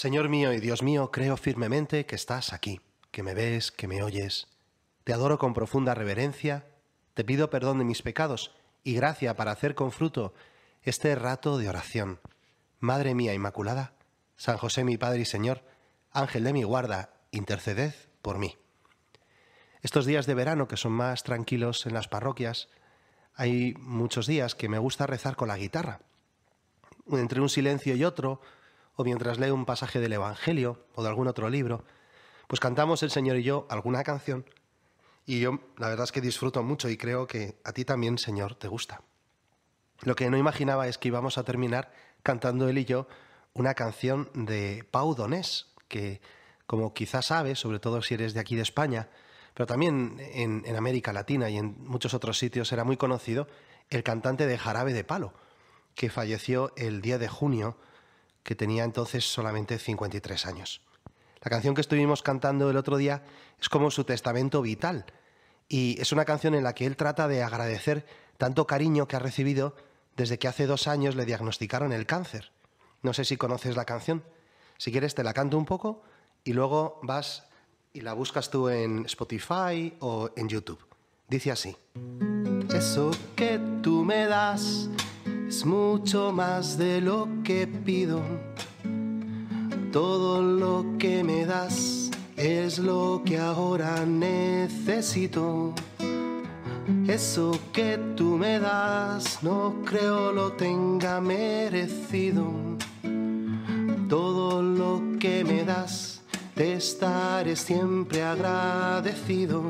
Señor mío y Dios mío, creo firmemente que estás aquí, que me ves, que me oyes. Te adoro con profunda reverencia, te pido perdón de mis pecados y gracia para hacer con fruto este rato de oración. Madre mía Inmaculada, San José mi Padre y Señor, Ángel de mi guarda, interceded por mí. Estos días de verano, que son más tranquilos en las parroquias, hay muchos días que me gusta rezar con la guitarra. Entre un silencio y otro, o mientras leo un pasaje del Evangelio o de algún otro libro, pues cantamos el Señor y yo alguna canción y yo la verdad es que disfruto mucho y creo que a ti también, Señor, te gusta. Lo que no imaginaba es que íbamos a terminar cantando él y yo una canción de Pau Donés, que como quizás sabes, sobre todo si eres de aquí de España, pero también en, América Latina y en muchos otros sitios era muy conocido, el cantante de Jarabe de Palo, que falleció el día de junio que tenía entonces solamente 53 años. La canción que estuvimos cantando el otro día es como su testamento vital y es una canción en la que él trata de agradecer tanto cariño que ha recibido desde que hace dos años le diagnosticaron el cáncer. No sé si conoces la canción. Si quieres te la canto un poco y luego vas y la buscas tú en Spotify o en YouTube. Dice así. Eso que tú me das es mucho más de lo que pido. Todo lo que me das es lo que ahora necesito. Eso que tú me das no creo lo tenga merecido. Todo lo que me das te estaré siempre agradecido.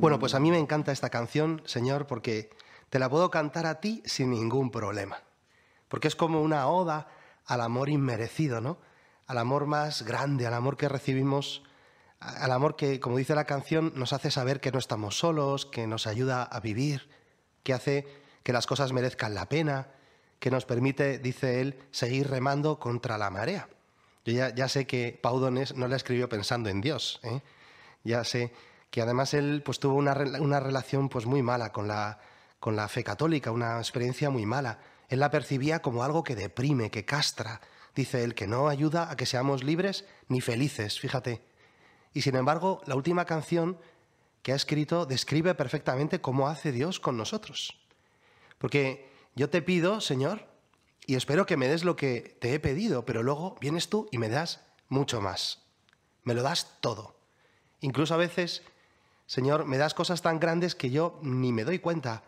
Bueno, pues a mí me encanta esta canción, Señor, porque te la puedo cantar a ti sin ningún problema, porque es como una oda al amor inmerecido, ¿no? Al amor más grande, al amor que recibimos, al amor que, como dice la canción, nos hace saber que no estamos solos, que nos ayuda a vivir, que hace que las cosas merezcan la pena, que nos permite, dice él, seguir remando contra la marea. Yo ya, sé que Paudones no la escribió pensando en Dios, ¿eh? ya sé que además él pues, tuvo una, una relación pues, muy mala con la con la fe católica, una experiencia muy mala. Él la percibía como algo que deprime, que castra, dice él, que no ayuda a que seamos libres ni felices, fíjate. Y sin embargo, la última canción que ha escrito describe perfectamente cómo hace Dios con nosotros. Porque yo te pido, Señor, y espero que me des lo que te he pedido, pero luego vienes tú y me das mucho más. Me lo das todo. Incluso a veces, Señor, me das cosas tan grandes que yo ni me doy cuenta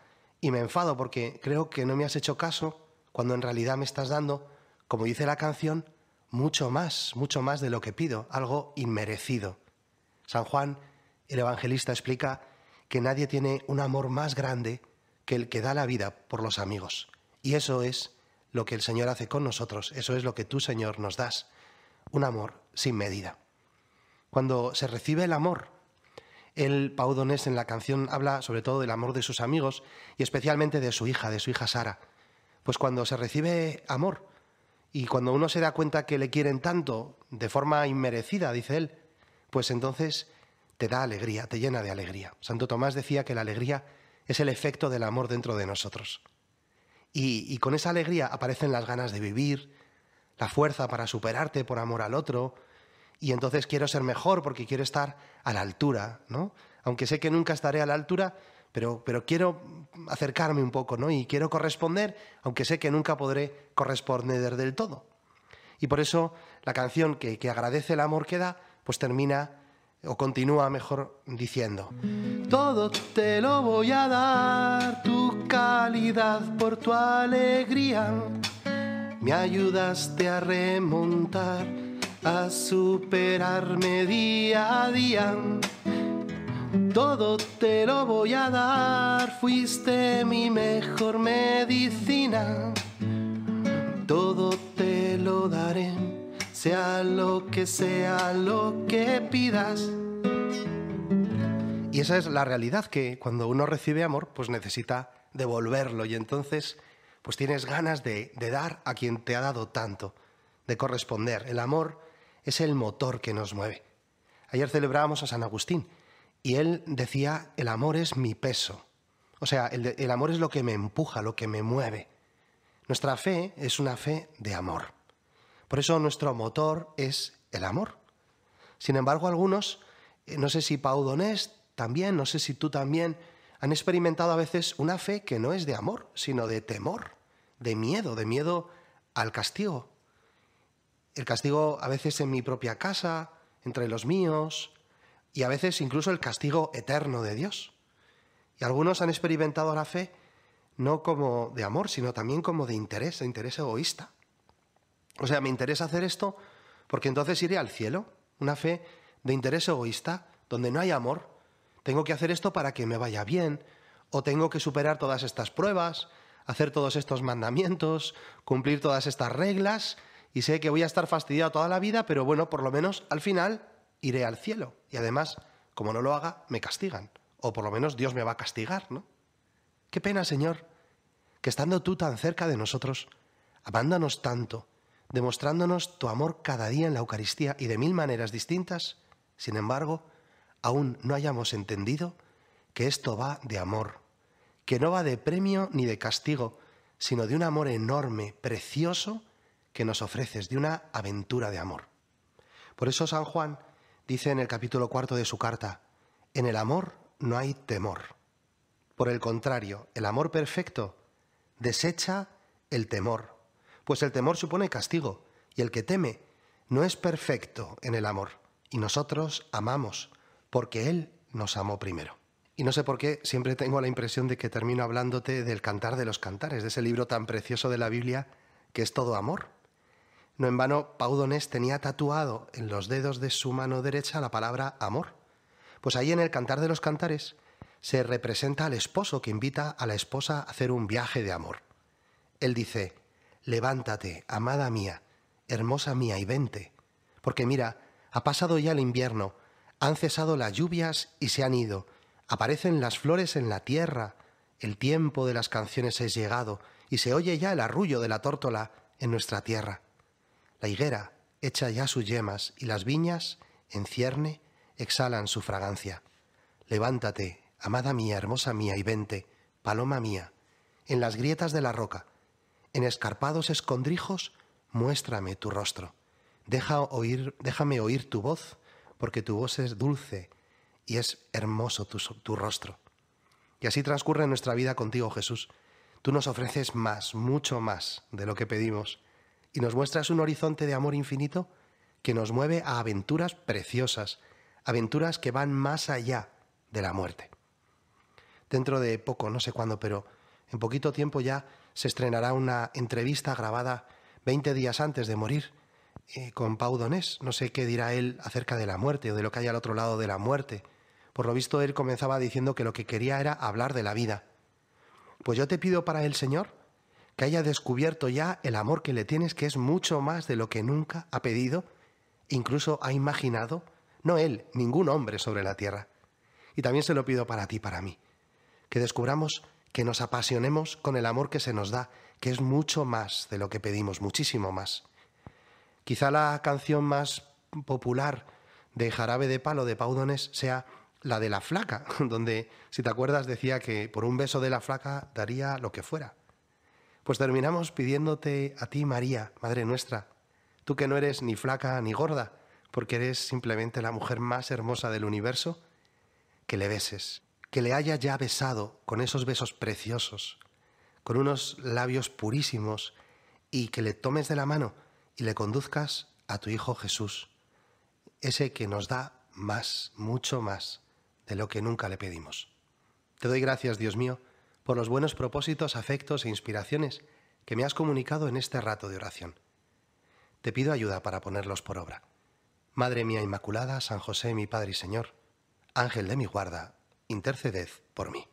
y me enfado porque creo que no me has hecho caso cuando en realidad me estás dando, como dice la canción, mucho más, mucho más de lo que pido, algo inmerecido. San Juan, el evangelista, explica que nadie tiene un amor más grande que el que da la vida por los amigos. Y eso es lo que el Señor hace con nosotros, eso es lo que tú, Señor, nos das, un amor sin medida. Cuando se recibe el amor el paudones en la canción habla sobre todo del amor de sus amigos y especialmente de su hija, de su hija Sara. Pues cuando se recibe amor y cuando uno se da cuenta que le quieren tanto, de forma inmerecida, dice él, pues entonces te da alegría, te llena de alegría. Santo Tomás decía que la alegría es el efecto del amor dentro de nosotros. y, con esa alegría aparecen las ganas de vivir, la fuerza para superarte por amor al otro, y entonces quiero ser mejor porque quiero estar a la altura, ¿no? Aunque sé que nunca estaré a la altura, pero, pero quiero acercarme un poco, ¿no? Y quiero corresponder, aunque sé que nunca podré corresponder del todo. Y por eso la canción que, que agradece el amor que da, pues termina o continúa mejor diciendo, todo te lo voy a dar, tu calidad por tu alegría, me ayudaste a remontar a superarme día a día. Todo te lo voy a dar, fuiste mi mejor medicina. Todo te lo daré, sea lo que sea lo que pidas. Y esa es la realidad, que cuando uno recibe amor, pues necesita devolverlo y entonces pues tienes ganas de, de dar a quien te ha dado tanto, de corresponder. El amor es el motor que nos mueve. Ayer celebrábamos a San Agustín y él decía, el amor es mi peso. O sea, el, amor es lo que me empuja, lo que me mueve. Nuestra fe es una fe de amor. Por eso nuestro motor es el amor. Sin embargo, algunos, eh, no sé si Pau Donés también, no sé si tú también, han experimentado a veces una fe que no es de amor, sino de temor, de miedo, de miedo al castigo, el castigo a veces en mi propia casa, entre los míos, y a veces incluso el castigo eterno de Dios. Y algunos han experimentado la fe no como de amor, sino también como de interés, de interés egoísta. O sea, me interesa hacer esto porque entonces iré al cielo, una fe de interés egoísta, donde no hay amor. Tengo que hacer esto para que me vaya bien, o tengo que superar todas estas pruebas, hacer todos estos mandamientos, cumplir todas estas reglas, y sé que voy a estar fastidiado toda la vida, pero bueno, por lo menos al final iré al cielo. Y además, como no lo haga, me castigan. O por lo menos Dios me va a castigar, ¿no? Qué pena, Señor, que estando tú tan cerca de nosotros, amándonos tanto, demostrándonos tu amor cada día en la Eucaristía y de mil maneras distintas, sin embargo, aún no hayamos entendido que esto va de amor, que no va de premio ni de castigo, sino de un amor enorme, precioso, que nos ofreces, de una aventura de amor. Por eso San Juan dice en el capítulo cuarto de su carta, en el amor no hay temor. Por el contrario, el amor perfecto desecha el temor, pues el temor supone castigo, y el que teme no es perfecto en el amor, y nosotros amamos, porque Él nos amó primero. Y no sé por qué, siempre tengo la impresión de que termino hablándote del Cantar de los Cantares, de ese libro tan precioso de la Biblia que es todo amor. No en vano, Pau tenía tatuado en los dedos de su mano derecha la palabra amor. Pues ahí en el Cantar de los Cantares se representa al esposo que invita a la esposa a hacer un viaje de amor. Él dice, levántate, amada mía, hermosa mía, y vente, porque mira, ha pasado ya el invierno, han cesado las lluvias y se han ido, aparecen las flores en la tierra, el tiempo de las canciones es llegado, y se oye ya el arrullo de la tórtola en nuestra tierra. La higuera echa ya sus yemas y las viñas, en cierne, exhalan su fragancia. Levántate, amada mía, hermosa mía, y vente, paloma mía, en las grietas de la roca, en escarpados escondrijos, muéstrame tu rostro. déjame oír tu voz, porque tu voz es dulce y es hermoso tu rostro. Y así transcurre nuestra vida contigo, Jesús. Tú nos ofreces más, mucho más de lo que pedimos y nos muestras un horizonte de amor infinito que nos mueve a aventuras preciosas, aventuras que van más allá de la muerte. Dentro de poco, no sé cuándo, pero en poquito tiempo ya se estrenará una entrevista grabada 20 días antes de morir eh, con Pau Donés. No sé qué dirá él acerca de la muerte o de lo que hay al otro lado de la muerte. Por lo visto, él comenzaba diciendo que lo que quería era hablar de la vida. Pues yo te pido para el Señor que haya descubierto ya el amor que le tienes, que es mucho más de lo que nunca ha pedido, incluso ha imaginado, no él, ningún hombre sobre la tierra. Y también se lo pido para ti, para mí, que descubramos que nos apasionemos con el amor que se nos da, que es mucho más de lo que pedimos, muchísimo más. Quizá la canción más popular de Jarabe de Palo de Paudones sea la de la flaca, donde, si te acuerdas, decía que por un beso de la flaca daría lo que fuera. Pues terminamos pidiéndote a ti, María, Madre nuestra, tú que no eres ni flaca ni gorda, porque eres simplemente la mujer más hermosa del universo, que le beses, que le haya ya besado con esos besos preciosos, con unos labios purísimos, y que le tomes de la mano y le conduzcas a tu Hijo Jesús, ese que nos da más, mucho más de lo que nunca le pedimos. Te doy gracias, Dios mío, por los buenos propósitos, afectos e inspiraciones que me has comunicado en este rato de oración. Te pido ayuda para ponerlos por obra. Madre mía Inmaculada, San José mi Padre y Señor, Ángel de mi guarda, interceded por mí.